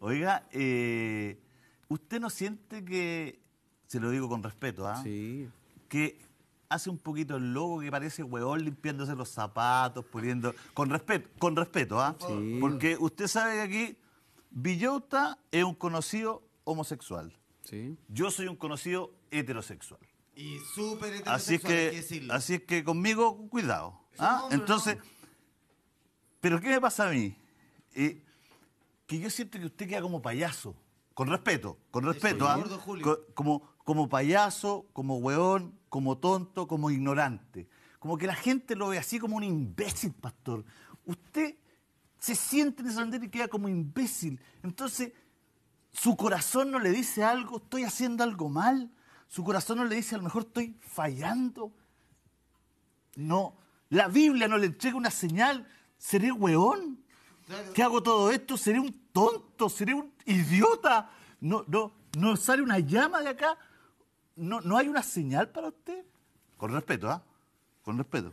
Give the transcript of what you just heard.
Oiga, eh, ¿usted no siente que, se lo digo con respeto, ¿ah? Sí. que hace un poquito el lobo que parece hueón limpiándose los zapatos, pudiendo, Con respeto, con respeto, ¿ah? Sí. Porque usted sabe que aquí Villota es un conocido homosexual. Sí. Yo soy un conocido heterosexual. Y súper heterosexual, así es que, Así que conmigo, cuidado. ¿ah? Entonces, ¿pero qué me pasa a mí? Eh, que yo siento que usted queda como payaso. Con respeto, con respeto. ¿ah? Como, como payaso, como hueón, como tonto, como ignorante. Como que la gente lo ve así como un imbécil, pastor. Usted se siente en esa bandera y queda como imbécil. Entonces, su corazón no le dice algo, estoy haciendo algo mal. Su corazón no le dice, a lo mejor estoy fallando. No, la Biblia no le entrega una señal, seré hueón. ¿Qué hago todo esto? ¿Seré un tonto? ¿Seré un idiota? ¿No, no, no sale una llama de acá? ¿No, ¿No hay una señal para usted? Con respeto, ¿ah? Con respeto.